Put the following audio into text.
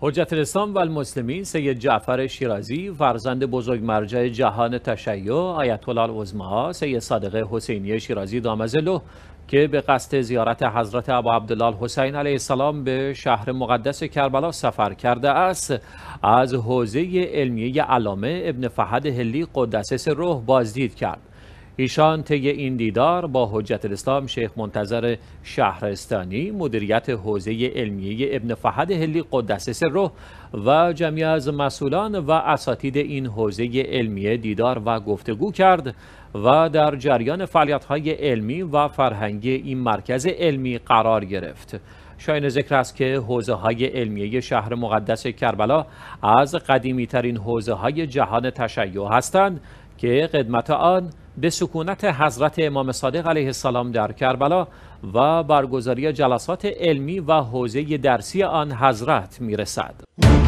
حجت الاسلام و المسلمین سید جعفر شیرازی فرزند بزرگ مرجع جهان تشیع آیت الله العظما سید صادق حسینی شیرازی دامزلو که به قصد زیارت حضرت ابو عبدالله حسین علیه السلام به شهر مقدس کربلا سفر کرده است از حوزه علمیه علامه ابن فهد هلی قدس روح بازدید کرد ایشان طی این دیدار با حجت الاسلام شیخ منتظر شهرستانی مدیریت حوزه علمیه ابن فهد هلی قدس سره و جمعی از مسئولان و اساتید این حوزه علمیه دیدار و گفتگو کرد و در جریان فعالیت‌های علمی و فرهنگی این مرکز علمی قرار گرفت. شاین ذکر است که حوزه های علمیه شهر مقدس کربلا از قدیمی ترین حوزه های جهان تشیع هستند که قدمت آن به سکونت حضرت امام صادق علیه السلام در کربلا و برگزاری جلسات علمی و حوزه درسی آن حضرت میرسد.